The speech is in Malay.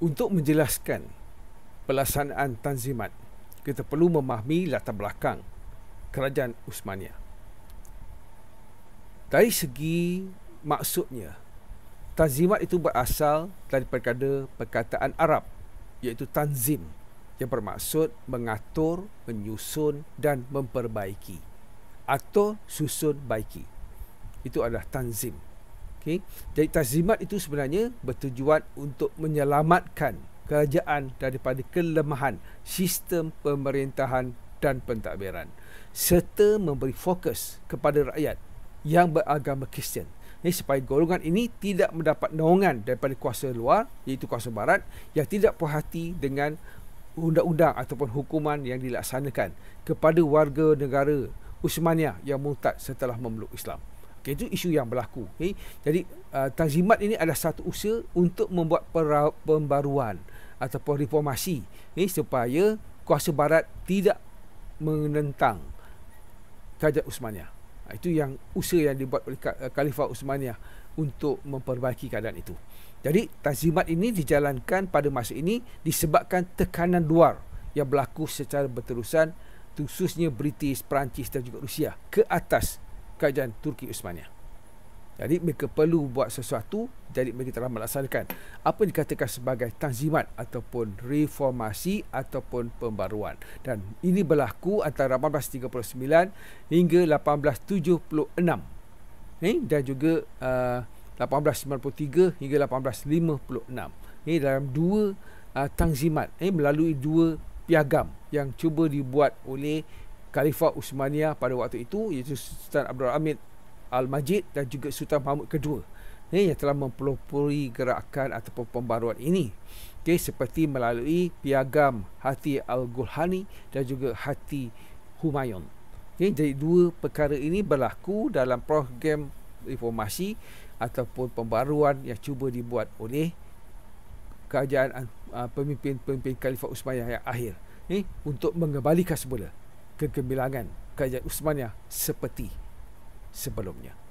Untuk menjelaskan pelaksanaan tanzimat, kita perlu memahami latar belakang kerajaan Usmania. Dari segi maksudnya, tanzimat itu berasal daripada perkataan Arab iaitu tanzim yang bermaksud mengatur, menyusun dan memperbaiki atau susun baiki. Itu adalah tanzim. Okay. Jadi tazimat itu sebenarnya bertujuan untuk menyelamatkan kerajaan daripada kelemahan sistem pemerintahan dan pentadbiran serta memberi fokus kepada rakyat yang beragama Kristian ini supaya golongan ini tidak mendapat naungan daripada kuasa luar iaitu kuasa barat yang tidak perhati dengan undang-undang ataupun hukuman yang dilaksanakan kepada warga negara Usmania yang murtad setelah memeluk Islam. Okay, itu isu yang berlaku. Okay. Jadi uh, tanzimat ini adalah satu usaha untuk membuat pera- pembaruan ataupun reformasi okay, supaya kuasa barat tidak menentang kajat Usmania. Ha, itu yang usaha yang dibuat oleh Khalifah Usmania untuk memperbaiki keadaan itu. Jadi tanzimat ini dijalankan pada masa ini disebabkan tekanan luar yang berlaku secara berterusan khususnya British, Perancis dan juga Rusia ke atas kerajaan Turki Uthmaniyah. Jadi mereka perlu buat sesuatu jadi mereka telah melaksanakan apa yang dikatakan sebagai tanzimat ataupun reformasi ataupun pembaruan dan ini berlaku antara 1839 hingga 1876 eh, dan juga uh, 1893 hingga 1856 Ini eh, dalam dua uh, tanzimat eh, melalui dua piagam yang cuba dibuat oleh Khalifah Uthmaniyah pada waktu itu iaitu Sultan Abdul Hamid Al-Majid dan juga Sultan Mahmud kedua ni eh, yang telah mempelopori gerakan ataupun pembaruan ini okay, seperti melalui piagam hati Al-Gulhani dan juga hati Humayun okay, jadi dua perkara ini berlaku dalam program reformasi ataupun pembaruan yang cuba dibuat oleh kerajaan ah, pemimpin-pemimpin Khalifah Uthmaniyah yang akhir eh, untuk mengembalikan semula kegemilangan kerajaan Usmania seperti sebelumnya.